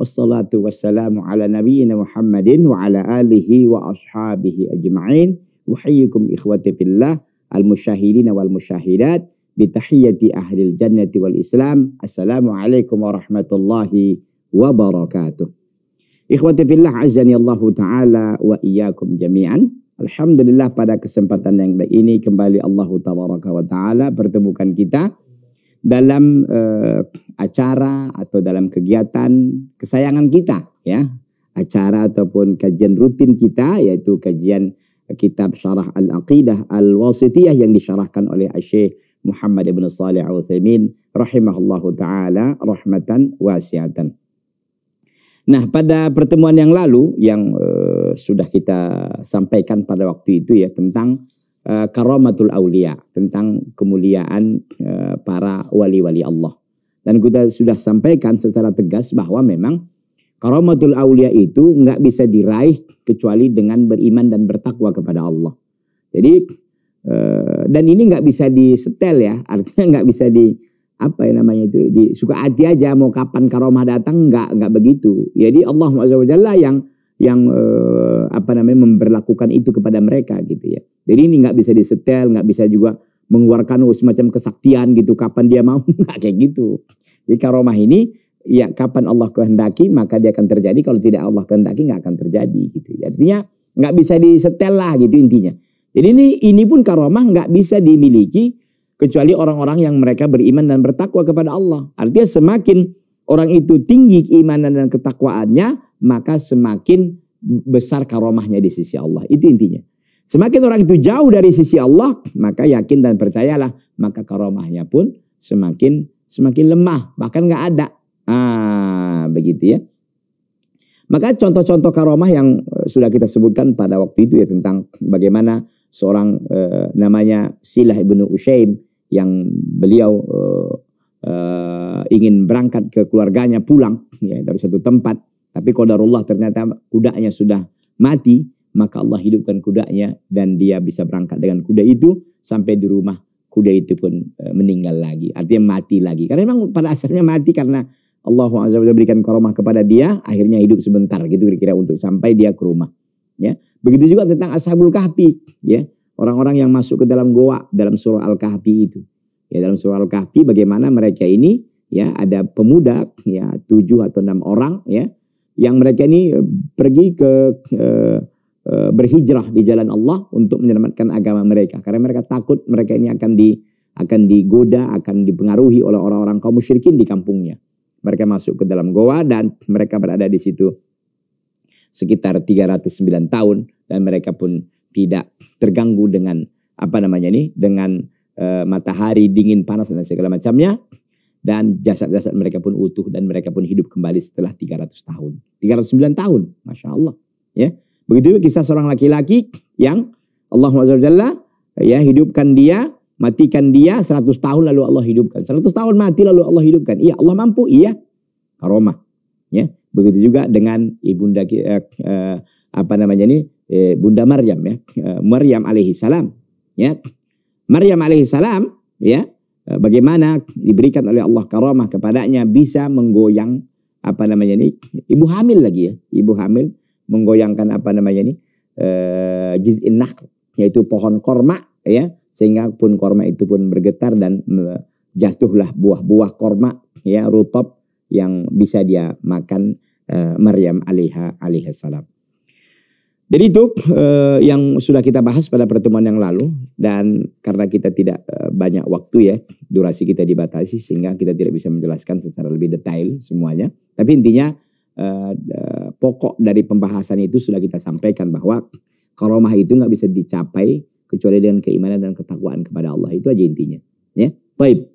Wassalatu wassalamu ala nabiyyina Muhammadin wa ala alihi wa ashabihi ajma'in. Wahayyukum ikhwati fillah al-musyahidina wal musyahidat bitahiyyati ahlil jannati wal islam. Assalamualaikum warahmatullahi wabarakatuh. Ikhwati fillah azani Allah taala wa iyyakum jami'an. Alhamdulillah pada kesempatan yang baik ini kembali Allah tabaraka wa taala pertemukan kita dalam uh, acara atau dalam kegiatan kesayangan kita ya acara ataupun kajian rutin kita yaitu kajian kitab Syarah Al-Aqidah Al-Wasitiyah yang disyarahkan oleh Syekh Muhammad Ibn Salih Al-Uthaymin rahimahullahu taala rahmatan wasiatan. Nah, pada pertemuan yang lalu yang uh, sudah kita sampaikan pada waktu itu ya tentang uh, karamatul aulia tentang kemuliaan para wali-wali Allah. Dan kita sudah sampaikan secara tegas bahwa memang karamatul aulia itu nggak bisa diraih kecuali dengan beriman dan bertakwa kepada Allah. Jadi eh, dan ini nggak bisa disetel ya, artinya nggak bisa di apa yang namanya itu di suka hati aja mau kapan karomah datang nggak nggak begitu. Jadi Allah SWT yang yang eh, apa namanya memperlakukan itu kepada mereka gitu ya. Jadi ini nggak bisa disetel, nggak bisa juga mengeluarkan semacam kesaktian gitu kapan dia mau nggak kayak gitu. Jadi karomah ini ya kapan Allah kehendaki maka dia akan terjadi kalau tidak Allah kehendaki nggak akan terjadi gitu. Artinya nggak bisa disetel lah gitu intinya. Jadi ini ini pun karomah nggak bisa dimiliki kecuali orang-orang yang mereka beriman dan bertakwa kepada Allah. Artinya semakin orang itu tinggi keimanan dan ketakwaannya, maka semakin besar karomahnya di sisi Allah. Itu intinya. Semakin orang itu jauh dari sisi Allah, maka yakin dan percayalah, maka karomahnya pun semakin semakin lemah, bahkan nggak ada. Ah, begitu ya. Maka contoh-contoh karomah yang eh, sudah kita sebutkan pada waktu itu ya tentang bagaimana seorang eh, namanya Silah ibnu Ushaim yang beliau eh, eh ingin berangkat ke keluarganya pulang ya dari satu tempat, tapi kodarullah ternyata kudanya sudah mati maka Allah hidupkan kudanya dan dia bisa berangkat dengan kuda itu sampai di rumah kuda itu pun e, meninggal lagi artinya mati lagi karena memang pada asalnya mati karena Allah azza wajalla berikan karomah kepada dia akhirnya hidup sebentar gitu kira-kira untuk sampai dia ke rumah ya begitu juga tentang ashabul kahfi ya orang-orang yang masuk ke dalam goa dalam surah al-kahfi itu ya dalam surah al-kahfi bagaimana mereka ini ya ada pemuda ya tujuh atau enam orang ya yang mereka ini pergi ke ke Eh, berhijrah di jalan Allah untuk menyelamatkan agama mereka karena mereka takut mereka ini akan di akan digoda akan dipengaruhi oleh orang-orang kaum musyrikin di kampungnya mereka masuk ke dalam goa dan mereka berada di situ sekitar 309 tahun dan mereka pun tidak terganggu dengan apa namanya ini dengan e, matahari dingin panas dan segala macamnya dan jasad-jasad mereka pun utuh dan mereka pun hidup kembali setelah 300 tahun 309 tahun masya Allah ya Begitu kisah seorang laki-laki yang Allah Jalla ya hidupkan dia, matikan dia 100 tahun lalu Allah hidupkan. 100 tahun mati lalu Allah hidupkan. Iya, Allah mampu, iya. Karomah. Ya. Begitu juga dengan ibunda eh, eh, apa namanya ini eh, Bunda Maryam ya. Eh, Maryam alaihi salam ya. Maryam alaihi salam ya eh, bagaimana diberikan oleh Allah karomah kepadanya bisa menggoyang apa namanya ini ibu hamil lagi ya ibu hamil menggoyangkan apa namanya ini eh, inak yaitu pohon korma ya sehingga pun korma itu pun bergetar dan eh, jatuhlah buah-buah korma ya rutop yang bisa dia makan eh, Maryam alaiha salam Jadi itu eh, yang sudah kita bahas pada pertemuan yang lalu dan karena kita tidak eh, banyak waktu ya durasi kita dibatasi sehingga kita tidak bisa menjelaskan secara lebih detail semuanya. Tapi intinya Eh, pokok dari pembahasan itu sudah kita sampaikan bahwa karomah itu nggak bisa dicapai kecuali dengan keimanan dan ketakwaan kepada Allah. Itu aja intinya. Ya. Baik.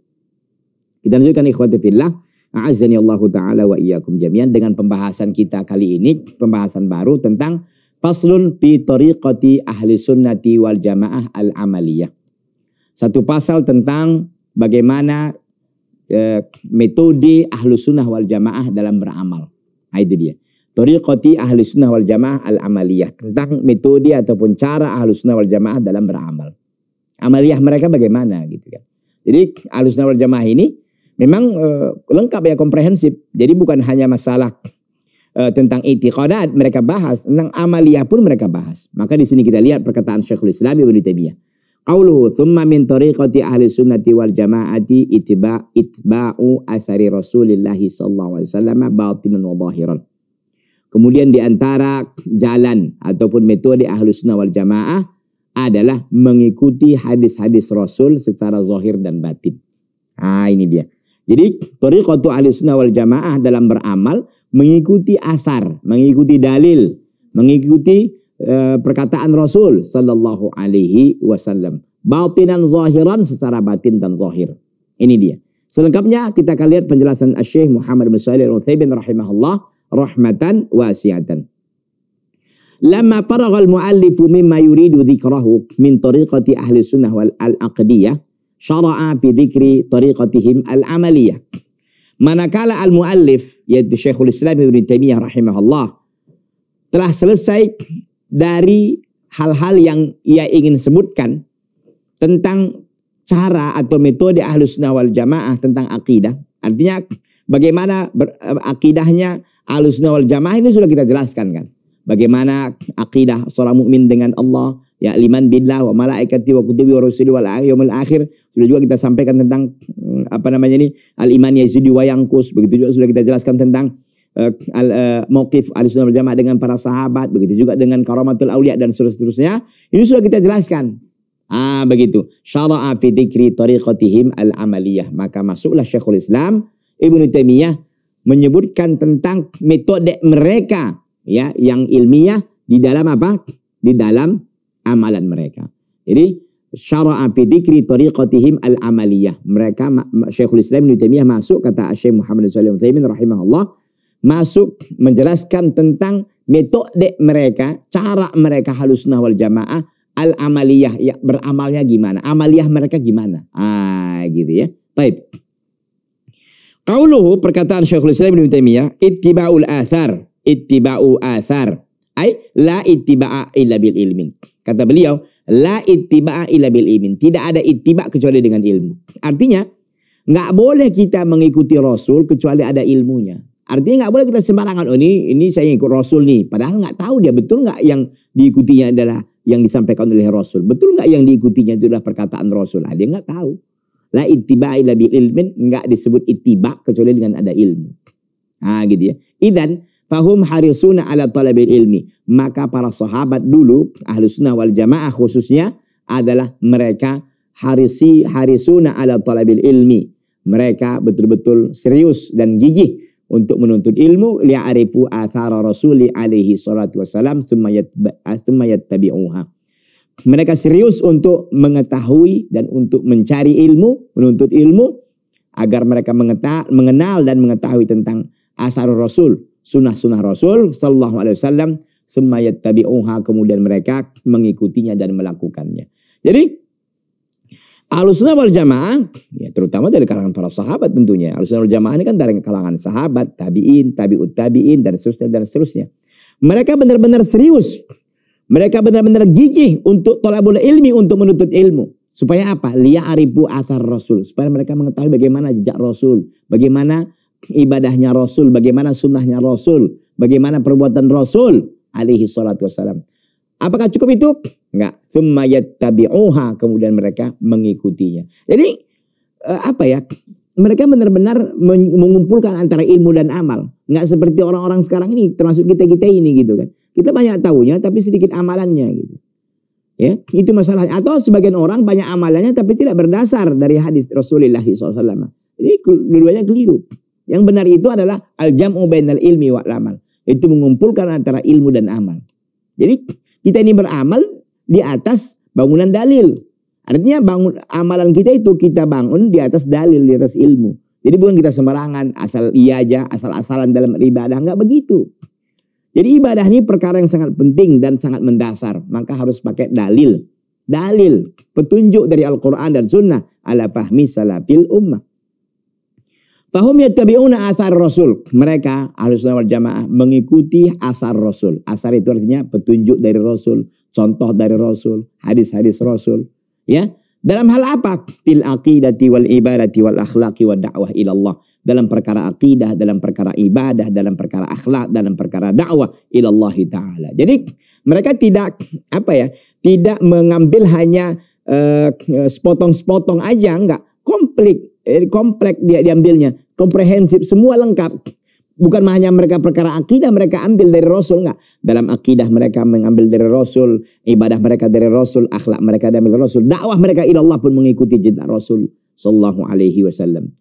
Kita lanjutkan ikhwati fillah. A'azzani Allah Ta'ala wa iyyakum jami'an dengan pembahasan kita kali ini, pembahasan baru tentang Faslun fi tariqati ahli sunnati wal jamaah al amaliyah. Satu pasal tentang bagaimana eh, metode ahlu sunnah wal jamaah dalam beramal. Nah, itu dia. Tariqati ahli sunnah wal jamaah al amaliyah tentang metode ataupun cara ahli sunnah wal jamaah dalam beramal. Amaliyah mereka bagaimana gitu kan. Jadi ahli sunnah wal jamaah ini memang e, lengkap ya komprehensif. Jadi bukan hanya masalah e, tentang itiqadat mereka bahas, tentang amaliyah pun mereka bahas. Maka di sini kita lihat perkataan Syekhul Islam Ibn Taimiyah Qawlu thumma min tariqati ahli sunnati wal jama'ati itba itba'u asari Rasulillah sallallahu alaihi wasallam batinan wa zahiran. Kemudian di antara jalan ataupun metode ahli sunnah wal jamaah adalah mengikuti hadis-hadis Rasul secara zahir dan batin. Ah ini dia. Jadi tariqatu ahli sunnah wal jamaah dalam beramal mengikuti asar, mengikuti dalil, mengikuti Eh, perkataan Rasul sallallahu alaihi wasallam. Batinan zahiran secara batin dan zahir. Ini dia. Selengkapnya kita akan lihat penjelasan Syekh Muhammad bin Shalih Al-Utsaimin rahimahullah rahmatan wasiatan. Lama faraghal muallifu mimma yuridu dhikrahu min tariqati ahli sunnah wal al-aqdiyah syara'a fi dhikri tariqatihim al-amaliyah. Manakala al-muallif yaitu Syekhul Islam ibnu Taimiyah rahimahullah telah selesai dari hal-hal yang ia ingin sebutkan tentang cara atau metode ahlus sunnah wal jamaah tentang akidah. Artinya bagaimana ber, eh, akidahnya ahlus sunnah wal jamaah ini sudah kita jelaskan kan. Bagaimana akidah seorang mukmin dengan Allah, ya liman billah wa malaikati wa kutubi wa rusuli wal yaumil akhir sudah juga kita sampaikan tentang hmm, apa namanya ini al iman yazidi wa yangkus begitu juga sudah kita jelaskan tentang uh, eh, uh, eh, mokif Ahlussunnah dengan para sahabat, begitu juga dengan karamatul aulia dan seterusnya. Ini sudah kita jelaskan. Ah begitu. Syara'a fi dzikri tariqatihim al-amaliyah. Maka masuklah Syekhul Islam Ibnu Taimiyah menyebutkan tentang metode mereka ya yang ilmiah di dalam apa? Di dalam amalan mereka. Jadi syara'a fi dzikri tariqatihim al-amaliyah. Mereka Syekhul Islam Ibnu Taimiyah masuk kata Syekh Muhammad sallallahu alaihi wasallam rahimahullah masuk menjelaskan tentang metode mereka, cara mereka halus nawal jamaah al amaliyah ya beramalnya gimana? Amaliyah mereka gimana? Ah gitu ya. Baik. Kauluhu perkataan Syekhul Islam Ibn Taimiyah ittiba'ul athar, ittiba'u athar. ay la ittiba'a illa bil ilmin. Kata beliau, la ittiba'a illa bil ilmin. Tidak ada ittiba kecuali dengan ilmu. Artinya, nggak boleh kita mengikuti Rasul kecuali ada ilmunya. Artinya nggak boleh kita sembarangan. Oh ini ini saya ikut Rasul nih. Padahal nggak tahu dia betul nggak yang diikutinya adalah yang disampaikan oleh Rasul. Betul nggak yang diikutinya itu adalah perkataan Rasul? Nah, dia nggak tahu. La ittiba'i lebih ilmin nggak disebut itibak kecuali dengan ada ilmu. Ah gitu ya. Idan Fahum harisuna ala talabil ilmi. Maka para sahabat dulu, ahlu sunnah wal jamaah khususnya adalah mereka harisi harisuna ala talabil ilmi. Mereka betul-betul serius dan gigih untuk menuntut ilmu li'arifu athara rasuli alaihi salatu wasalam summa yattabi'uha. Mereka serius untuk mengetahui dan untuk mencari ilmu, menuntut ilmu agar mereka mengenal dan mengetahui tentang asar Rasul, sunnah-sunnah Rasul sallallahu alaihi wasallam summa yattabi'uha kemudian mereka mengikutinya dan melakukannya. Jadi Ahlussunnah wal Jamaah, ya terutama dari kalangan para sahabat tentunya. Ahlussunnah wal Jamaah ini kan dari kalangan sahabat, tabiin, tabiut tabiin, dan seterusnya dan seterusnya. Mereka benar-benar serius. Mereka benar-benar gigih untuk tolabul ilmi, untuk menuntut ilmu. Supaya apa? Liya aribu asar Rasul. Supaya mereka mengetahui bagaimana jejak Rasul. Bagaimana ibadahnya Rasul. Bagaimana sunnahnya Rasul. Bagaimana perbuatan Rasul. Alihi salatu wassalam. Apakah cukup itu? Enggak. tabi oha Kemudian mereka mengikutinya. Jadi eh, apa ya? Mereka benar-benar mengumpulkan antara ilmu dan amal. Enggak seperti orang-orang sekarang ini, termasuk kita-kita ini gitu kan. Kita banyak tahunya tapi sedikit amalannya gitu. Ya, itu masalahnya. Atau sebagian orang banyak amalannya tapi tidak berdasar dari hadis Rasulullah SAW. Jadi keduanya keliru. Yang benar itu adalah al-jam'u bainal ilmi wa'lamal. amal. Itu mengumpulkan antara ilmu dan amal. Jadi kita ini beramal di atas bangunan dalil. Artinya bangun amalan kita itu kita bangun di atas dalil, di atas ilmu. Jadi bukan kita sembarangan, asal iya aja, asal-asalan dalam ibadah, nggak begitu. Jadi ibadah ini perkara yang sangat penting dan sangat mendasar, maka harus pakai dalil. Dalil, petunjuk dari Al-Quran dan Sunnah ala fahmi salafil ummah. Fahum yattabi'una asar Rasul. Mereka ahli sunnah wal jamaah mengikuti asar Rasul. Asar itu artinya petunjuk dari Rasul, contoh dari Rasul, hadis-hadis Rasul. Ya, dalam hal apa? Fil aqidati wal ibadati wal akhlaqi wad da'wah ila Allah. Dalam perkara aqidah, dalam perkara ibadah, dalam perkara akhlak, dalam perkara dakwah ila Allah taala. Jadi mereka tidak apa ya? Tidak mengambil hanya eh, eh, sepotong-sepotong uh, aja enggak. Komplit eh, komplek dia diambilnya, komprehensif, semua lengkap. Bukan hanya mereka perkara akidah mereka ambil dari Rasul enggak. Dalam akidah mereka mengambil dari Rasul, ibadah mereka dari Rasul, akhlak mereka dari Rasul, dakwah mereka ila Allah pun mengikuti jejak Rasul sallallahu alaihi wasallam.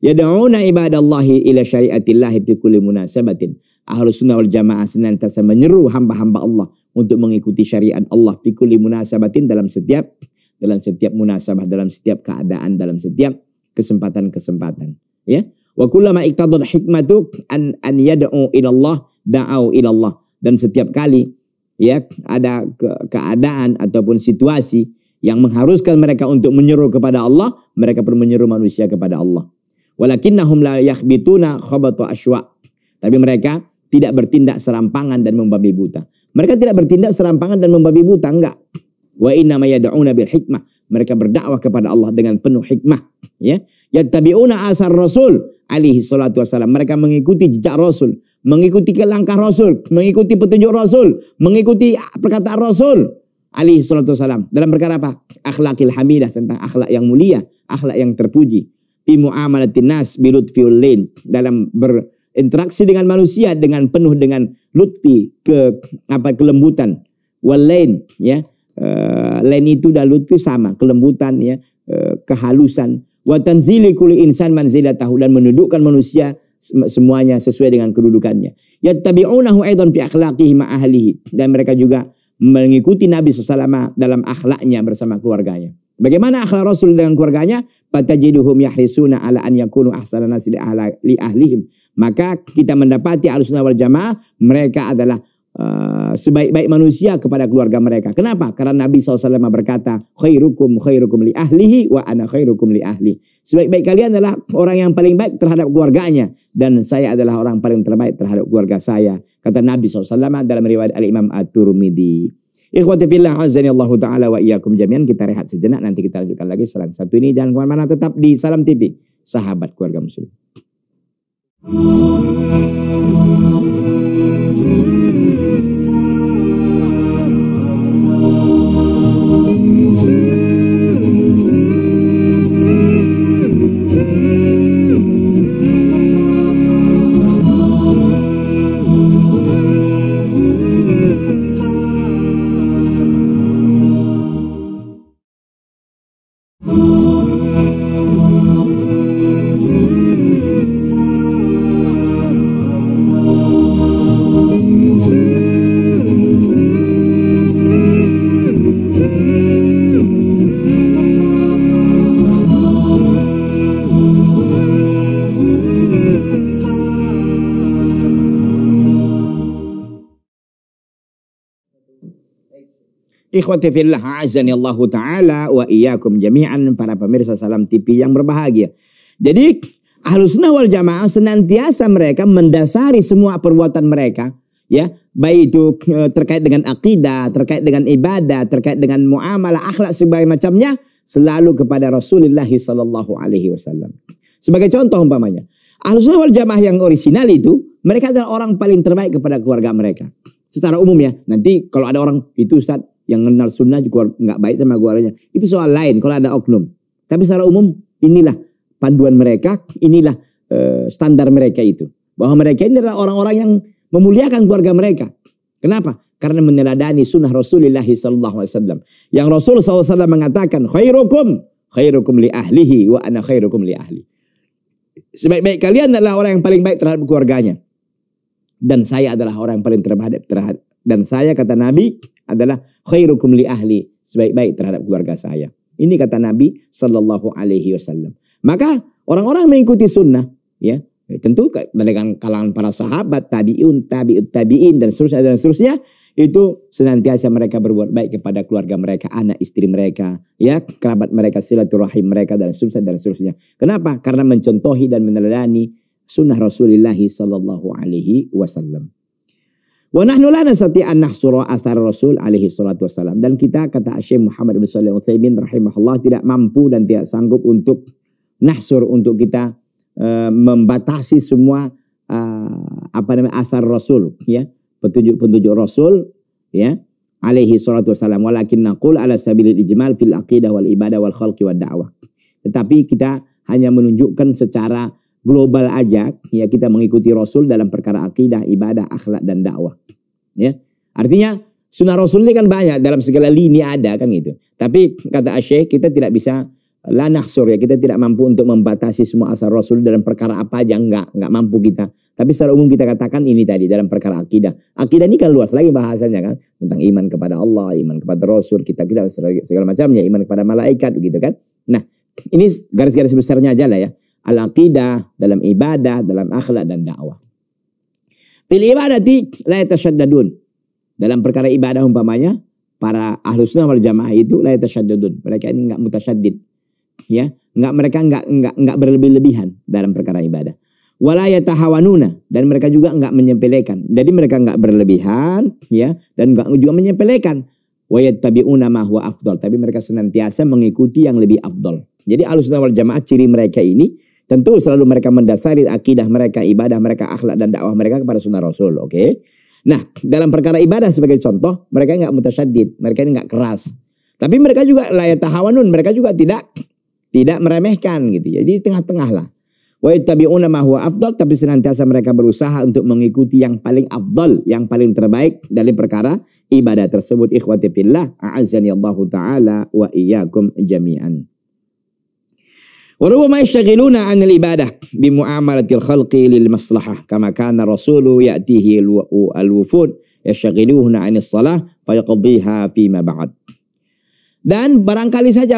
Yad'una ibadallahi ila syariatillahi fi kulli munasabatin. Ahlus sunnah wal jamaah senantiasa menyeru hamba-hamba Allah untuk mengikuti syariat Allah fi kulli munasabatin dalam setiap dalam setiap munasabah, dalam setiap keadaan, dalam setiap kesempatan-kesempatan. Ya. Wa kullama iqtadad hikmatu an an yad'u ila da'au ila Dan setiap kali ya ada ke keadaan ataupun situasi yang mengharuskan mereka untuk menyeru kepada Allah, mereka pun menyeru manusia kepada Allah. Walakinnahum la yakhbituna khabatu aswa. Tapi mereka tidak bertindak serampangan dan membabi buta. Mereka tidak bertindak serampangan dan membabi buta, enggak. Wa inna ma yad'una bil hikmah mereka berdakwah kepada Allah dengan penuh hikmah ya yattabi'una asar rasul alaihi salatu wasalam mereka mengikuti jejak rasul mengikuti langkah rasul mengikuti petunjuk rasul mengikuti perkataan rasul alaihi salatu wasalam dalam perkara apa akhlakil hamidah tentang akhlak yang mulia akhlak yang terpuji fi muamalatin nas bi dalam berinteraksi dengan manusia dengan penuh dengan lutfi ke apa kelembutan wal ya uh, itu dan lutfi sama, kelembutan ya, uh, kehalusan. watan zili kuli insan tahu dan menundukkan manusia semuanya sesuai dengan kedudukannya. ya Yattabi'unahu aidon pi akhlaqihi ma ahlihi dan mereka juga mengikuti Nabi SAW dalam akhlaknya bersama keluarganya. Bagaimana akhlak Rasul dengan keluarganya? Fatajiduhum yahrisuna ala an yakunu ahsana nasi li ahlihim. Maka kita mendapati alusna wal jamaah mereka adalah Eh, sebaik-baik manusia kepada keluarga mereka. Kenapa? Karena Nabi SAW berkata, khairukum khairukum li ahlihi wa ana khairukum li ahli. Sebaik-baik kalian adalah orang yang paling baik terhadap keluarganya. Dan saya adalah orang paling terbaik terhadap keluarga saya. Kata Nabi SAW dalam riwayat Al-Imam At-Turmidi. Ikhwati fillah azani Allah taala wa iyyakum jami'an kita rehat sejenak nanti kita lanjutkan lagi salam satu ini jangan kemana mana tetap di Salam TV sahabat keluarga muslim. Ikhwati fillah azani Allahu taala wa iyyakum jami'an para pemirsa Salam TV yang berbahagia. Jadi Ahlussunnah wal Jamaah senantiasa mereka mendasari semua perbuatan mereka ya baik itu e, terkait dengan akidah, terkait dengan ibadah, terkait dengan muamalah, akhlak sebagai macamnya selalu kepada Rasulullah sallallahu alaihi wasallam. Sebagai contoh umpamanya, Ahlussunnah wal Jamaah yang orisinal itu mereka adalah orang paling terbaik kepada keluarga mereka. Secara umum ya. Nanti kalau ada orang itu Ustaz yang kenal sunnah juga nggak baik sama keluarganya. Itu soal lain kalau ada oknum. Tapi secara umum inilah panduan mereka, inilah uh, standar mereka itu. Bahwa mereka ini adalah orang-orang yang memuliakan keluarga mereka. Kenapa? Karena meneladani sunnah Rasulullah SAW. Yang Rasul SAW mengatakan, khairukum, khairukum li ahlihi, wa ana khairukum li ahli. Sebaik-baik kalian adalah orang yang paling baik terhadap keluarganya. Dan saya adalah orang yang paling terhadap, terhadap. Dan saya kata Nabi, adalah khairukum li ahli, sebaik-baik terhadap keluarga saya. Ini kata Nabi Shallallahu alaihi wasallam. Maka orang-orang mengikuti sunnah ya, tentu dengan kalangan para sahabat, tabi'un, tabi'ut tabi'in dan seterusnya dan seterusnya itu senantiasa mereka berbuat baik kepada keluarga mereka, anak istri mereka, ya kerabat mereka, silaturahim mereka dan seterusnya dan seterusnya. Kenapa? Karena mencontohi dan meneladani sunnah Rasulullah Sallallahu Alaihi Wasallam. Wa nahnu la nasati an nahsura asar Rasul alaihi salatu wasalam. Dan kita kata Syekh Muhammad bin Shalih Utsaimin rahimahullah tidak mampu dan tidak sanggup untuk nahsur untuk kita uh, membatasi semua uh, apa namanya asar Rasul ya, petunjuk-petunjuk Rasul ya alaihi salatu wasalam walakin naqul ala sabilil ijmal fil aqidah wal ibadah wal khalqi wad da'wah. Tetapi kita hanya menunjukkan secara global aja ya kita mengikuti Rasul dalam perkara akidah, ibadah, akhlak dan dakwah. Ya. Artinya sunnah Rasul ini kan banyak dalam segala lini ada kan gitu. Tapi kata Asyik kita tidak bisa lanah ya kita tidak mampu untuk membatasi semua asal Rasul dalam perkara apa aja enggak enggak mampu kita. Tapi secara umum kita katakan ini tadi dalam perkara akidah. Akidah ini kan luas lagi bahasanya kan tentang iman kepada Allah, iman kepada Rasul, kita kita segala, macamnya, iman kepada malaikat gitu kan. Nah, ini garis-garis besarnya aja lah ya al-aqidah, dalam ibadah, dalam akhlak dan dakwah. Fil ibadati la yatashaddadun. Dalam perkara ibadah umpamanya, para ahlu sunnah wal jamaah itu la yatashaddadun. Mereka ini enggak mutasyaddid. Ya, enggak mereka enggak enggak enggak berlebih-lebihan dalam perkara ibadah. Wala yatahawanuna dan mereka juga enggak menyempelekan. Jadi mereka enggak berlebihan ya dan enggak juga menyempelekan. Wa yattabi'una ma huwa afdal, tapi mereka senantiasa mengikuti yang lebih afdal. Jadi alusunan wal jamaah ciri mereka ini tentu selalu mereka mendasari akidah mereka, ibadah mereka, akhlak dan dakwah mereka kepada sunnah Rasul. Oke. Okay? Nah, dalam perkara ibadah sebagai contoh, mereka nggak mutasyadid, mereka nggak keras. Tapi mereka juga layak tahawanun, mereka juga tidak tidak meremehkan gitu. Ya. Jadi tengah-tengah lah. Wa yattabi'una ma huwa afdal, tapi senantiasa mereka berusaha untuk mengikuti yang paling afdal, yang paling terbaik dari perkara ibadah tersebut. Ikhwati fillah, a'azzani Allah taala wa iyyakum jami'an. Dan barangkali saja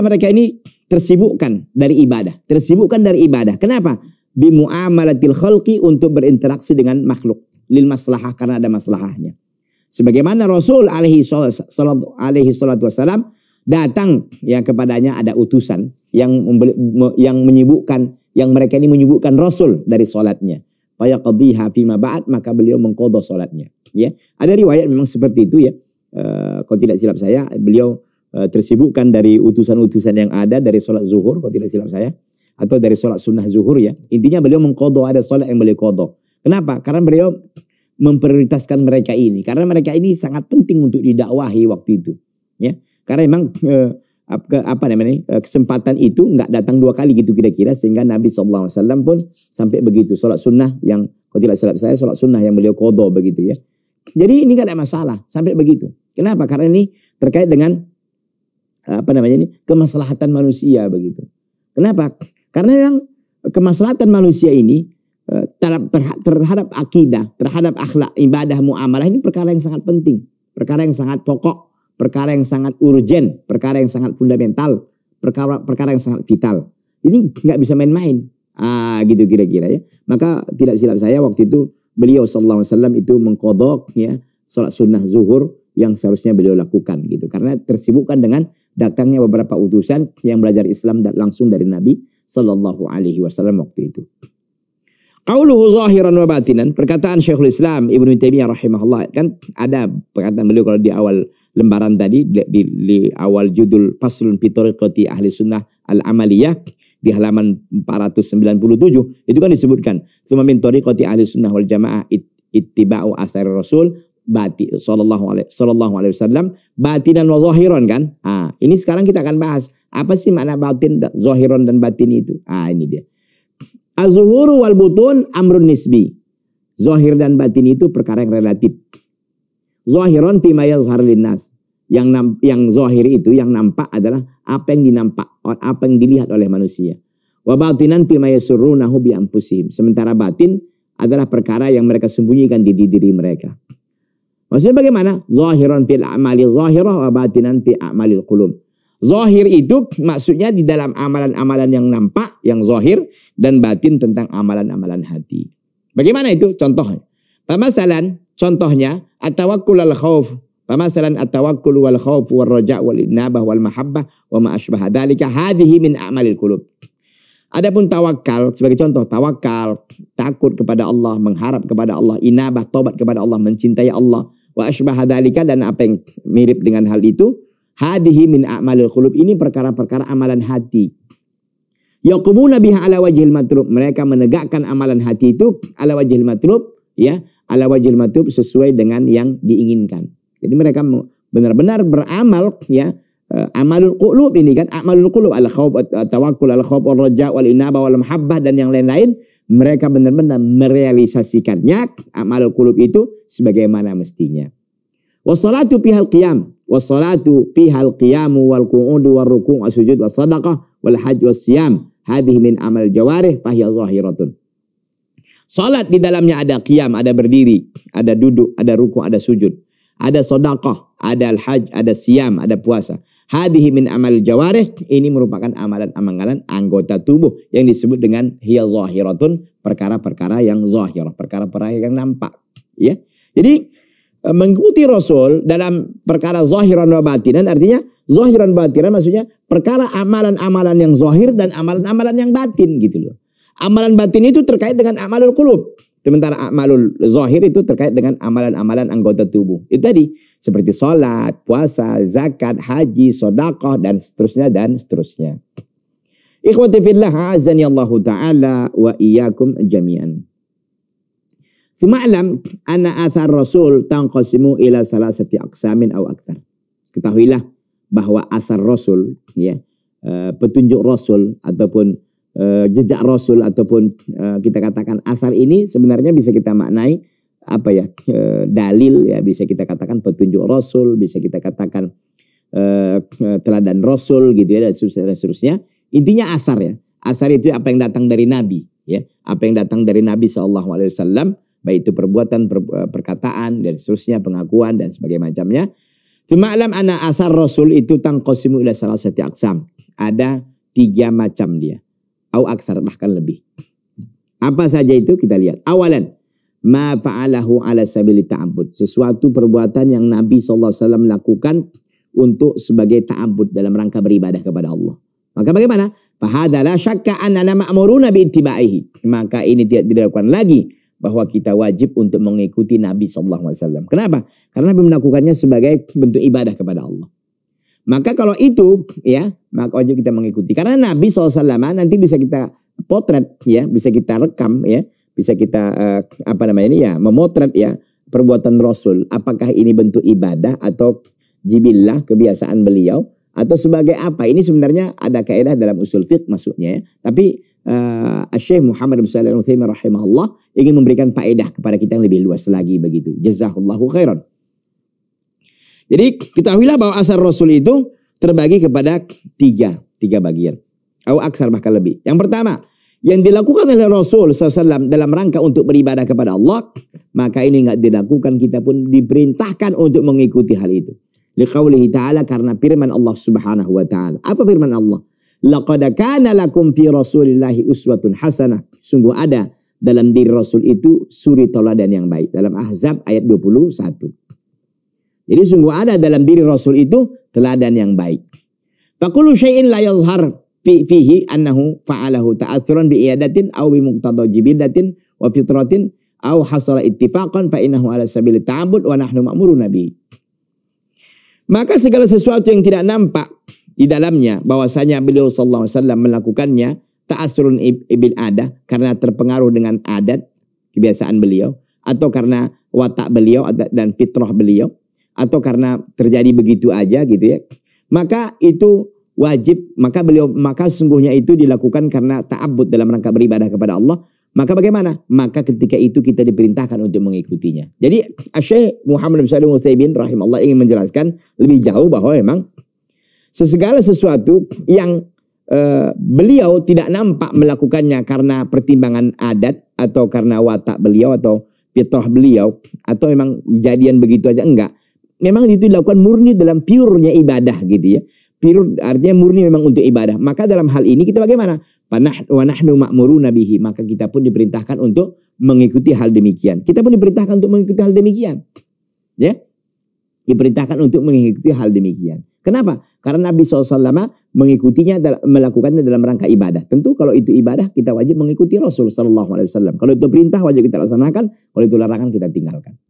mereka ini tersibukkan dari ibadah, tersibukkan dari ibadah. Kenapa? Bimu'amalatil khalqi untuk berinteraksi dengan makhluk lil maslahah karena ada maslahahnya. Sebagaimana Rasul alaihi salatu wasalam datang ya kepadanya ada utusan yang yang menyibukkan yang mereka ini menyibukkan Rasul dari solatnya. Fayaqdiha fima ba'at maka beliau mengkodoh solatnya. Ya, ada riwayat memang seperti itu ya. E, kalau tidak silap saya, beliau e, tersibukkan dari utusan-utusan yang ada dari solat zuhur, kalau tidak silap saya, atau dari solat sunnah zuhur ya. Intinya beliau mengkodoh ada solat yang beliau kodoh. Kenapa? Karena beliau memprioritaskan mereka ini, karena mereka ini sangat penting untuk didakwahi waktu itu. Ya, karena memang eh, apa, apa namanya eh, kesempatan itu nggak datang dua kali gitu kira-kira sehingga Nabi SAW pun sampai begitu sholat sunnah yang kalau tidak salah saya sholat sunnah yang beliau kodo begitu ya jadi ini kan ada masalah sampai begitu kenapa karena ini terkait dengan apa namanya ini kemaslahatan manusia begitu kenapa karena yang kemaslahatan manusia ini eh, terhadap, terhadap akidah terhadap akhlak ibadah muamalah ini perkara yang sangat penting perkara yang sangat pokok perkara yang sangat urgen, perkara yang sangat fundamental, perkara perkara yang sangat vital. Ini nggak bisa main-main. Ah, gitu kira-kira ya. Maka tidak silap saya waktu itu beliau sallallahu alaihi wasallam itu mengkodok ya sholat sunnah zuhur yang seharusnya beliau lakukan gitu. Karena tersibukkan dengan datangnya beberapa utusan yang belajar Islam langsung dari Nabi sallallahu alaihi wasallam waktu itu. Qauluhu zahiran wa batinan, perkataan Syekhul Islam Ibnu Taimiyah rahimahullah kan ada perkataan beliau kalau di awal lembaran tadi di, di, awal judul Faslun Fitoriqati Ahli Sunnah Al-Amaliyah di halaman 497 itu kan disebutkan Tsumma min tariqati ahli sunnah wal jamaah it, ittiba'u asar rasul bati sallallahu alaihi sallallahu alaihi wasallam batinan wa zahiran kan ah ini sekarang kita akan bahas apa sih makna batin zahiran dan batin itu ah ini dia azhuru wal butun amrun nisbi zahir dan batin itu perkara yang relatif Zohiron fima yazhar linnas. Yang nam, yang zahir itu yang nampak adalah apa yang dinampak apa yang dilihat oleh manusia. Wa batinan fima yasurrunahu bi anfusihim. Sementara batin adalah perkara yang mereka sembunyikan di diri mereka. Maksudnya bagaimana? Zohiron fil amali zahirah wa batinan fi amalil qulub. Zahir itu maksudnya di dalam amalan-amalan yang nampak, yang zohir dan batin tentang amalan-amalan hati. Bagaimana itu contohnya? Pemasalan. Contohnya, at-tawakkul al khauf. Pemasalan at-tawakkul wal khauf wal raja wal inabah wal mahabbah wa ma asbaha dalika hadhihi min a'malil qulub. Adapun tawakal sebagai contoh tawakal takut kepada Allah, mengharap kepada Allah, inabah tobat kepada Allah, mencintai Allah wa asbaha dzalika dan apa yang mirip dengan hal itu hadhihi min a'malil qulub ini perkara-perkara amalan hati. Yaqumuna biha ala wajhil matrub. Mereka menegakkan amalan hati itu ala wajhil matrub, ya ala wajil matub sesuai dengan yang diinginkan. Jadi mereka benar-benar beramal ya eh, amalul qulub ini kan amalul qulub al khauf tawakkul al khauf wal raja wal inaba wal mahabbah dan yang lain-lain mereka benar-benar merealisasikannya amalul qulub itu sebagaimana mestinya wassalatu pihal qiyam wassalatu pihal qiyam wal qu'udu wal ruku' wa sujud wa sadaqah wal hajj was siyam hadhihi min amal jawarih fahiya zahiratun Salat di dalamnya ada qiyam, ada berdiri, ada duduk, ada ruku, ada sujud. Ada sodakoh, ada al-hajj, ada siam, ada puasa. Hadihi min amal Jawareh Ini merupakan amalan-amalan anggota tubuh yang disebut dengan hiya zahiratun. Perkara-perkara yang zahir, Perkara-perkara yang nampak. Ya. Jadi e, mengikuti Rasul dalam perkara zahiran wa batinan artinya zahiran batinan maksudnya perkara amalan-amalan yang zahir dan amalan-amalan yang batin gitu loh. Amalan batin itu terkait dengan amalul kulub. Sementara amalul zahir itu terkait dengan amalan-amalan anggota tubuh. Itu tadi seperti sholat, puasa, zakat, haji, sodakoh, dan seterusnya dan seterusnya. Ikhwati fillah azani Allah taala wa iyakum jami'an. Suma'alam anna athar Rasul tangkosimu ila sati aqsamin aw akthar. Ketahuilah bahwa asar Rasul ya eh, petunjuk Rasul ataupun uh, jejak Rasul ataupun uh, kita katakan asar ini sebenarnya bisa kita maknai apa ya uh, dalil ya bisa kita katakan petunjuk Rasul bisa kita katakan teladan Rasul gitu ya dan seterusnya intinya asar ya asar itu apa yang datang dari Nabi ya apa yang datang dari Nabi saw baik itu perbuatan per, perkataan dan seterusnya pengakuan dan sebagainya macamnya Sema'lam anak asar Rasul itu tangkosimu ila salah satu aksam. Ada tiga macam dia. Au aksar, bahkan lebih. Apa saja itu kita lihat. Awalan, ma fa'alahu ala sabili ta'abud. Sesuatu perbuatan yang Nabi SAW lakukan untuk sebagai ta'abud dalam rangka beribadah kepada Allah. Maka bagaimana? Fahadala syakka annana ma'muruna biittibaihi. Maka ini tidak dilakukan lagi bahwa kita wajib untuk mengikuti Nabi SAW. Kenapa? Karena Nabi melakukannya sebagai bentuk ibadah kepada Allah. Maka kalau itu ya, maka wajib kita mengikuti. Karena Nabi SAW nanti bisa kita potret ya, bisa kita rekam ya, bisa kita uh, apa namanya ini ya, memotret ya perbuatan Rasul. Apakah ini bentuk ibadah atau jibillah kebiasaan beliau atau sebagai apa? Ini sebenarnya ada kaidah dalam usul fiqh maksudnya ya. Tapi uh, Syekh Muhammad bin Shalih al rahimahullah ingin memberikan faedah kepada kita yang lebih luas lagi begitu. jazahullahu khairan. Jadi kita ketahuilah bahwa asar Rasul itu terbagi kepada tiga, tiga bagian. Atau aksar bahkan lebih. Yang pertama, yang dilakukan oleh Rasul SAW dalam rangka untuk beribadah kepada Allah, maka ini nggak dilakukan, kita pun diperintahkan untuk mengikuti hal itu. Liqaulihi ta'ala karena firman Allah subhanahu wa ta'ala. Apa firman Allah? Laqada kana lakum fi rasulillahi uswatun hasanah. Sungguh ada dalam diri Rasul itu suri toladan yang baik. Dalam Ahzab ayat 21. Jadi sungguh ada dalam diri Rasul itu teladan yang baik. Fakulu syai'in la yazhar fihi annahu fa'alahu ta'athuran bi'iyadatin au aw jibidatin wa fitratin au hasala ittifaqan fa ala sabil ta'abbud wa nahnu ma'muru nabi. Maka segala sesuatu yang tidak nampak di dalamnya bahwasanya beliau sallallahu alaihi wasallam melakukannya ta'assurun ibil ada karena terpengaruh dengan adat kebiasaan beliau atau karena watak beliau dan fitrah beliau atau karena terjadi begitu aja gitu ya. Maka itu wajib, maka beliau maka sungguhnya itu dilakukan karena ta'abbud dalam rangka beribadah kepada Allah. Maka bagaimana? Maka ketika itu kita diperintahkan untuk mengikutinya. Jadi Syekh Muhammad bin Salim Utsaimin rahimahullah ingin menjelaskan lebih jauh bahwa memang sesegala sesuatu yang Uh, beliau tidak nampak melakukannya karena pertimbangan adat atau karena watak beliau atau fitrah beliau atau memang kejadian begitu aja enggak memang itu dilakukan murni dalam purenya ibadah gitu ya. Pure artinya murni memang untuk ibadah. Maka dalam hal ini kita bagaimana? Panah wanahnu ma'muruna nabihi. Maka kita pun diperintahkan untuk mengikuti hal demikian. Kita pun diperintahkan untuk mengikuti hal demikian. Ya. Diperintahkan untuk mengikuti hal demikian. Kenapa? Karena Nabi SAW mengikutinya dalam, melakukannya dalam rangka ibadah. Tentu kalau itu ibadah kita wajib mengikuti Rasul SAW. Kalau itu perintah wajib kita laksanakan. Kalau itu larangan kita tinggalkan.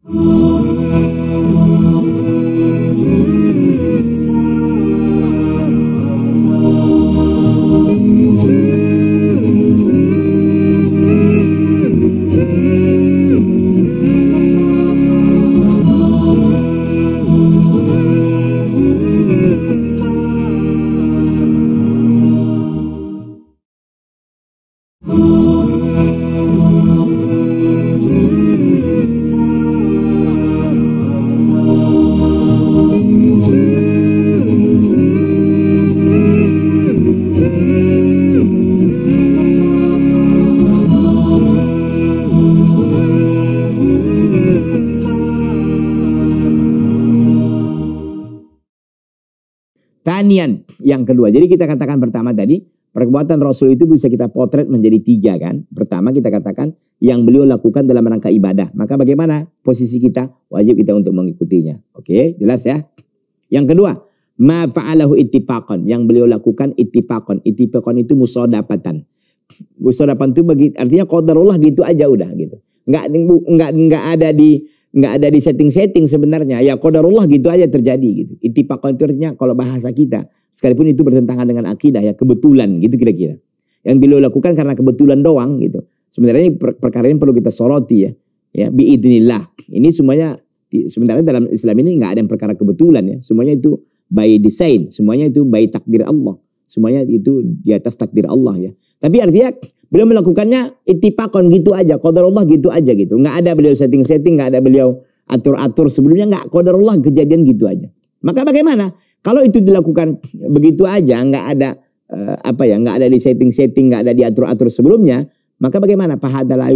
yang kedua. Jadi kita katakan pertama tadi, perbuatan Rasul itu bisa kita potret menjadi tiga kan. Pertama kita katakan yang beliau lakukan dalam rangka ibadah. Maka bagaimana posisi kita? Wajib kita untuk mengikutinya. Oke, jelas ya. Yang kedua, ma fa'alahu ittifaqan. Yang beliau lakukan ittifaqan. Ittifaqan itu musodapatan. Musodapatan itu bagi, artinya qadarullah gitu aja udah gitu. Nggak, nggak, nggak ada di nggak ada di setting-setting sebenarnya. Ya kodarullah gitu aja terjadi gitu. Ittifaqan konturnya kalau bahasa kita sekalipun itu bertentangan dengan akidah ya kebetulan gitu kira-kira. Yang beliau lakukan karena kebetulan doang gitu. Sebenarnya per perkara ini perlu kita soroti ya. Ya biidnillah. Ini semuanya sebenarnya dalam Islam ini nggak ada yang perkara kebetulan ya. Semuanya itu by design, semuanya itu by takdir Allah. Semuanya itu di atas takdir Allah ya. Tapi artinya beliau melakukannya itipakon gitu aja. kodar Allah gitu aja gitu. Nggak ada beliau setting-setting, nggak ada beliau atur-atur sebelumnya. Nggak kodar Allah kejadian gitu aja. Maka bagaimana? Kalau itu dilakukan begitu aja, nggak ada eh, apa ya, nggak ada di setting-setting, nggak ada di atur atur sebelumnya, maka bagaimana? Fahadalah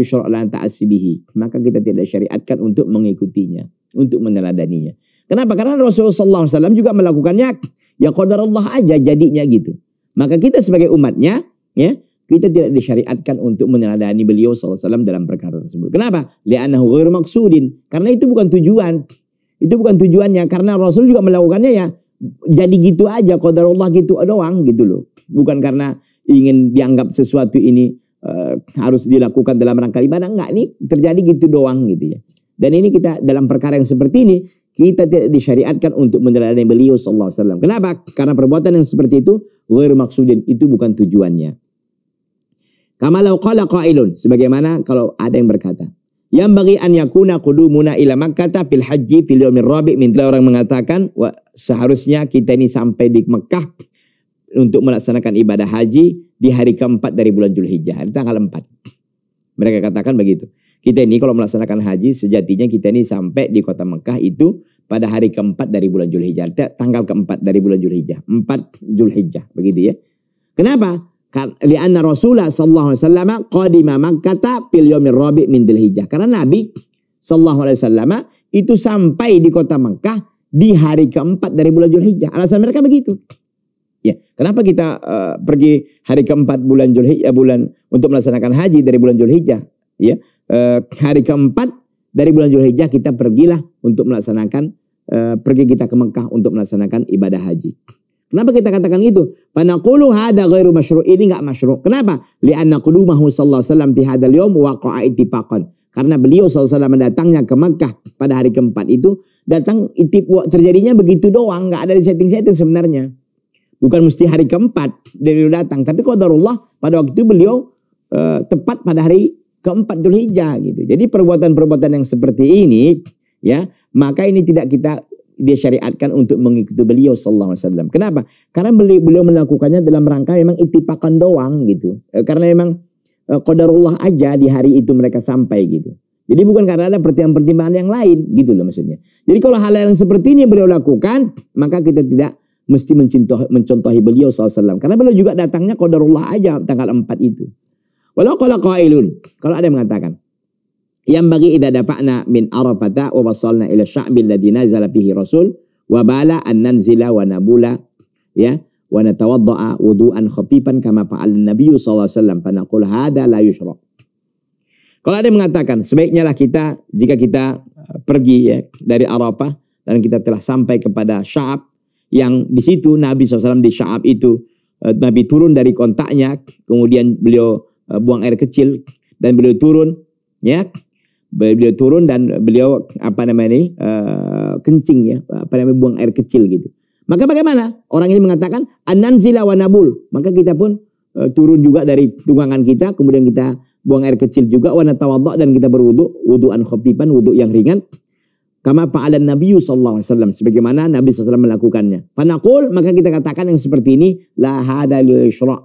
ta'asibihi. Maka kita tidak syariatkan untuk mengikutinya. Untuk meneladaninya. Kenapa? Karena Rasulullah SAW juga melakukannya. Ya kodar Allah aja jadinya gitu. Maka kita sebagai umatnya, ya, kita tidak disyariatkan untuk meneladani beliau SAW dalam perkara tersebut. Kenapa? Li'anahu ghairu maksudin. Karena itu bukan tujuan. Itu bukan tujuannya. Karena Rasul juga melakukannya ya jadi gitu aja. Allah gitu doang gitu loh. Bukan karena ingin dianggap sesuatu ini uh, harus dilakukan dalam rangka ibadah. Enggak, ini terjadi gitu doang gitu ya. Dan ini kita dalam perkara yang seperti ini kita tidak disyariatkan untuk meneladani beliau sallallahu alaihi wasallam. Kenapa? Karena perbuatan yang seperti itu ghair maksudin, itu bukan tujuannya. Kama law qala qailun, sebagaimana kalau ada yang berkata, yang bagi an yakuna qudumuna ila Makkah fil haji fil yaumir rabi' min orang mengatakan seharusnya kita ini sampai di Mekah untuk melaksanakan ibadah haji di hari keempat dari bulan Julhijjah, hari tanggal 4. Mereka katakan begitu. Kita ini kalau melaksanakan haji sejatinya kita ini sampai di kota Mekah itu pada hari keempat dari bulan Julhijjah. Tanggal keempat dari bulan Julhijjah. Empat Julhijjah begitu ya. Kenapa? Karena Rasulullah sallallahu alaihi wasallam qadima mama kata yaumir rabi' min Julhijjah. Karena Nabi sallallahu alaihi wasallam itu sampai di kota Mekah di hari keempat dari bulan Julhijjah. Alasan mereka begitu. Ya, kenapa kita uh, pergi hari keempat bulan Julhijjah eh, bulan untuk melaksanakan haji dari bulan Julhijjah? Ya, eh, hari keempat dari bulan Zulhijjah kita pergilah untuk melaksanakan eh, pergi kita ke Mekah untuk melaksanakan ibadah haji. Kenapa kita katakan itu? kulu hada gairu masyru' ini nggak masyru'. Kenapa? Li'anna qudumahu sallallahu alaihi fi hadzal yawm waqa'a Karena beliau SAW mendatangnya ke Mekah pada hari keempat itu datang itip terjadinya begitu doang, nggak ada di setting-setting sebenarnya. Bukan mesti hari keempat dari datang, tapi qadarullah pada waktu itu beliau e, tepat pada hari keempat Dhul Hijjah gitu. Jadi perbuatan-perbuatan yang seperti ini ya maka ini tidak kita dia syariatkan untuk mengikuti beliau sallallahu alaihi wasallam. Kenapa? Karena beliau, beliau melakukannya dalam rangka memang itipakan doang gitu. E, karena memang e, qadarullah aja di hari itu mereka sampai gitu. Jadi bukan karena ada pertimbangan-pertimbangan yang lain gitu loh maksudnya. Jadi kalau hal yang seperti ini yang beliau lakukan, maka kita tidak mesti mencintoh mencontohi beliau wasallam. Karena beliau juga datangnya qadarullah aja tanggal 4 itu. Walau kalau qailun, kalau ada yang mengatakan yang bagi idza dafa'na min arafata wa wasalna ila sya'bil ladzi nazala fihi rasul wa bala an nanzila wa nabula ya wa natawadda'a wudu'an khafifan kama fa'al nabiy sallallahu alaihi wasallam naqul hada la yushra. Kalau ada yang mengatakan sebaiknya lah kita jika kita pergi ya dari Arafah dan kita telah sampai kepada Sya'ab yang di situ Nabi SAW di Sya'ab itu eh, Nabi turun dari kontaknya kemudian beliau Eh, buang air kecil dan beliau turun ya beliau turun dan beliau apa namanya ini uh, kencing ya apa namanya buang air kecil gitu maka bagaimana orang ini mengatakan ananzila wa nabul maka kita pun uh, turun juga dari tunggangan kita kemudian kita buang air kecil juga wa natawadda dan kita berwudu an khafifan wudu yang ringan Kama fa'alan Nabi sallallahu alaihi wasallam sebagaimana Nabi SAW melakukannya. Fanaqul maka kita katakan yang seperti ini la hada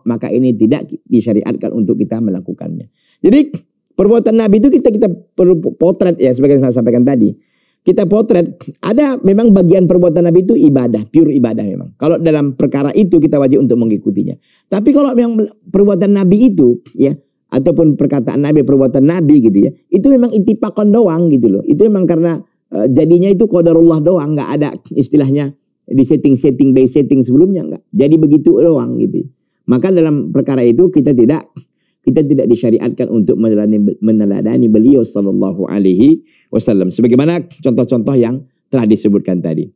maka ini tidak disyariatkan untuk kita melakukannya. Jadi perbuatan Nabi itu kita kita perlu potret ya sebagai yang saya sampaikan tadi. Kita potret ada memang bagian perbuatan Nabi itu ibadah, pure ibadah memang. Kalau dalam perkara itu kita wajib untuk mengikutinya. Tapi kalau memang perbuatan Nabi itu ya ataupun perkataan Nabi, perbuatan Nabi gitu ya. Itu memang intipakon doang gitu loh. Itu memang karena Eh, jadinya itu kodarullah doang, nggak ada istilahnya di setting-setting by setting sebelumnya nggak. Jadi begitu doang gitu. Maka dalam perkara itu kita tidak kita tidak disyariatkan untuk meneladani, meneladani beliau sallallahu alaihi wasallam sebagaimana contoh-contoh yang telah disebutkan tadi.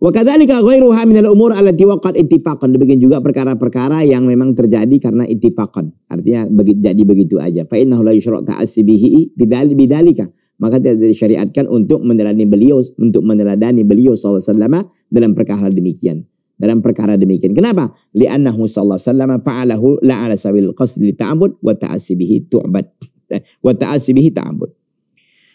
Wa kadzalika ghairuha minal umur allati waqat ittifaqan. Demikian juga perkara-perkara yang memang terjadi karena ittifaqan. Artinya jadi begitu aja. Fa innahu la yusyra' ta'assibihi bidzalika maka tidak disyariatkan untuk meneladani beliau untuk meneladani beliau sallallahu alaihi wasallam dalam perkara demikian dalam perkara demikian kenapa li'annahu sallallahu alaihi wasallam fa'alahu la ala sabil qasd li ta'abbud wa ta'asibihi tu'bad wa ta'asibihi ta'abbud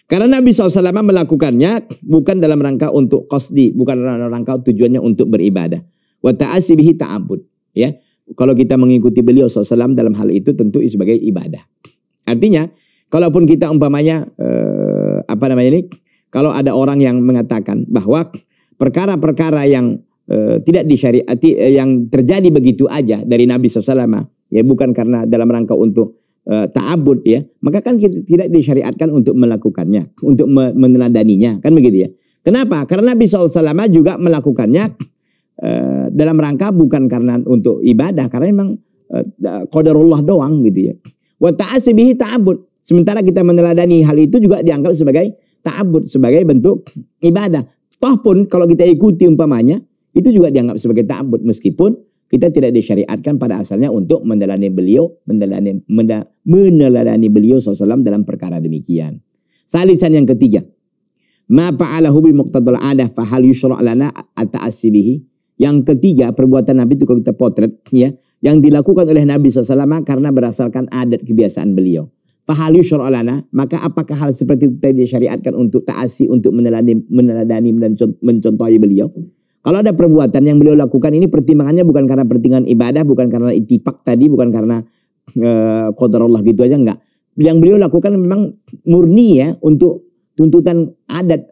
karena Nabi SAW melakukannya bukan dalam rangka untuk qasdi, bukan dalam rangka tujuannya untuk beribadah. Wa ta'asibihi ta'abud. Ya. Kalau kita mengikuti beliau SAW dalam hal itu tentu sebagai ibadah. Artinya, kalaupun kita umpamanya eh, apa namanya ini kalau ada orang yang mengatakan bahwa perkara-perkara yang e, tidak disyariati e, yang terjadi begitu aja dari Nabi SAW ya bukan karena dalam rangka untuk e, ta'abud ya maka kan kita tidak disyariatkan untuk melakukannya untuk meneladaninya kan begitu ya kenapa karena Nabi SAW juga melakukannya e, dalam rangka bukan karena untuk ibadah karena memang e, qadarullah doang gitu ya wa ta'asibihi ta'abud Sementara kita meneladani hal itu juga dianggap sebagai ta'abud, sebagai bentuk ibadah. Toh pun kalau kita ikuti umpamanya, itu juga dianggap sebagai ta'abud meskipun kita tidak disyariatkan pada asalnya untuk meneladani beliau, meneladani, meneladani beliau SAW dalam perkara demikian. Salisan yang ketiga. Ma fa'alahu bi muqtadul adah fahal yusra' lana atta'asibihi. Yang ketiga, perbuatan Nabi itu kalau kita potret ya, yang dilakukan oleh Nabi SAW karena berdasarkan adat kebiasaan beliau. Fahal syar'alana, maka apakah hal seperti itu tadi syariatkan untuk taasi, untuk meneladani, meneladani dan mencontohi beliau? Kalau ada perbuatan yang beliau lakukan ini pertimbangannya bukan karena pertimbangan ibadah, bukan karena itipak tadi, bukan karena e, eh, Allah gitu aja enggak. Yang beliau lakukan memang murni ya untuk tuntutan adat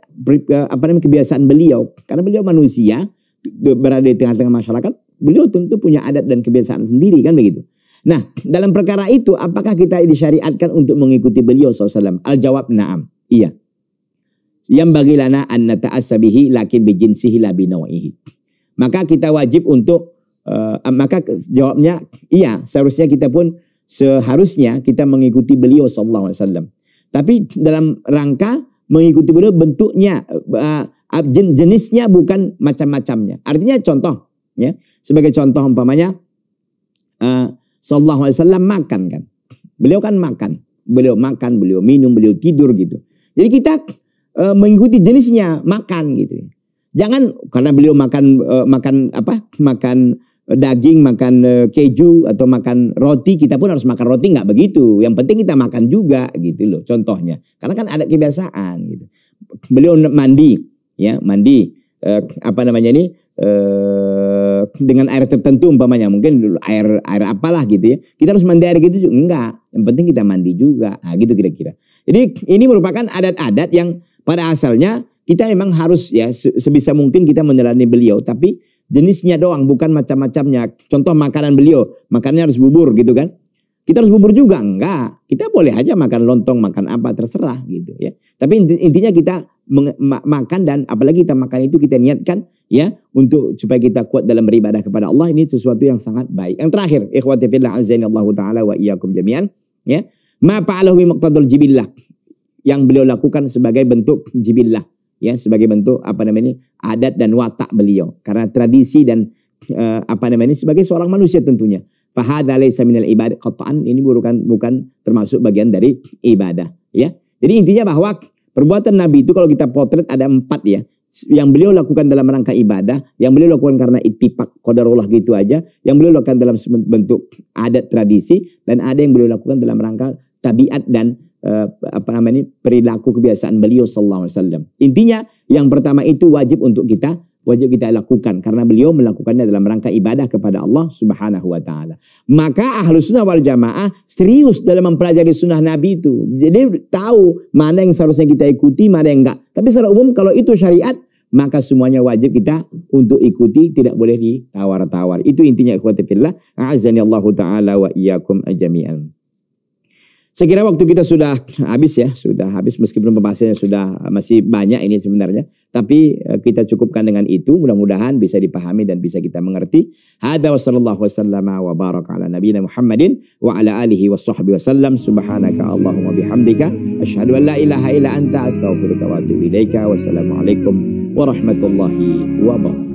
apa namanya kebiasaan beliau. Karena beliau manusia berada di tengah-tengah masyarakat, beliau tentu punya adat dan kebiasaan sendiri kan begitu. Nah, dalam perkara itu apakah kita disyariatkan untuk mengikuti beliau SAW? Al-jawab na'am. Iya. Yang bagi lana an nata'assabihi lakin bijinsihi la Maka kita wajib untuk uh, maka jawabnya iya, seharusnya kita pun seharusnya kita mengikuti beliau SAW. Tapi dalam rangka mengikuti beliau bentuknya uh, jenisnya bukan macam-macamnya. Artinya contoh ya, sebagai contoh umpamanya uh, Sallallahu Alaihi Wasallam makan kan. Beliau kan makan. Beliau makan, beliau minum, beliau tidur gitu. Jadi kita e, mengikuti jenisnya makan gitu. Jangan karena beliau makan e, makan apa? Makan eh, daging, makan e, keju atau makan roti, kita pun harus makan roti nggak begitu. Yang penting kita makan juga gitu loh contohnya. Karena kan ada kebiasaan gitu. Beliau mandi ya, mandi e, apa namanya ini? E, Eh, dengan air tertentu umpamanya mungkin air air apalah gitu ya. Kita harus mandi air gitu juga enggak. Yang penting kita mandi juga. Nah, gitu kira-kira. Jadi ini merupakan adat-adat yang pada asalnya kita memang harus ya sebisa mungkin kita menjalani beliau tapi jenisnya doang bukan macam-macamnya. Contoh makanan beliau, makannya harus bubur gitu kan. Kita harus bubur juga enggak. Kita boleh aja makan lontong, makan apa terserah gitu ya. Tapi intinya kita makan dan apalagi kita makan itu kita niatkan ya untuk supaya kita kuat dalam beribadah kepada Allah ini sesuatu yang sangat baik. Yang terakhir, ikhwati fillah azzaini Allah taala wa iyyakum jami'an, ya. Ma fa'alahu bi muqtadul jibillah yang beliau lakukan sebagai bentuk jibillah, ya, sebagai bentuk apa namanya? adat dan watak beliau karena tradisi dan uh, apa namanya? sebagai seorang manusia tentunya. hadza laysa minal ibadah qat'an ini bukan bukan termasuk bagian dari ibadah, ya. Jadi intinya bahwa perbuatan Nabi itu kalau kita potret ada empat ya yang beliau lakukan dalam rangka ibadah, yang beliau lakukan karena itipak kodarullah gitu aja, yang beliau lakukan dalam bentuk adat tradisi, dan ada yang beliau lakukan dalam rangka tabiat dan uh, apa namanya perilaku kebiasaan beliau sallallahu alaihi wasallam. Intinya yang pertama itu wajib untuk kita wajib kita lakukan karena beliau melakukannya dalam rangka ibadah kepada Allah Subhanahu wa taala. Maka ahlu sunnah wal jamaah serius dalam mempelajari sunnah Nabi itu. Jadi tahu mana yang seharusnya kita ikuti, mana yang enggak. Tapi secara umum kalau itu syariat maka semuanya wajib kita untuk ikuti, tidak boleh ditawar-tawar. Itu intinya ikhwatifillah. Azani Allah Ta'ala wa iyyakum ajami'an. Saya kira waktu kita sudah habis ya, sudah habis meskipun pembahasannya sudah masih banyak ini sebenarnya, tapi eh, kita cukupkan dengan itu. Mudah-mudahan bisa dipahami dan bisa kita mengerti. Hada wa sallallahu sallam wa baraka ala nabina Muhammadin wa ala alihi wa sahbihi sallam. Subhanaka Allahumma bihamdika Ashadu an la ilaha illa anta astaghfirullah wa atubu ilaika. Wassalamualaikum warahmatullahi wabarakatuh.